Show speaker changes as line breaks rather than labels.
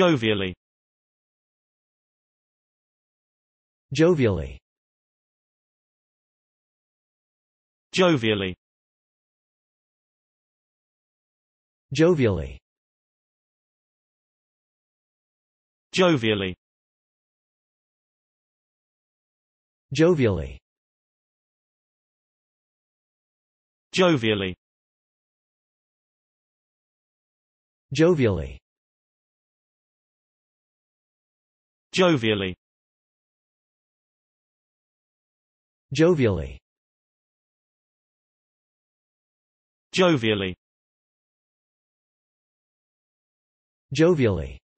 Jovially Jovially Jovially Jovially Jovially Jovially Jovially Jovially Jovially Jovially Jovially Jovially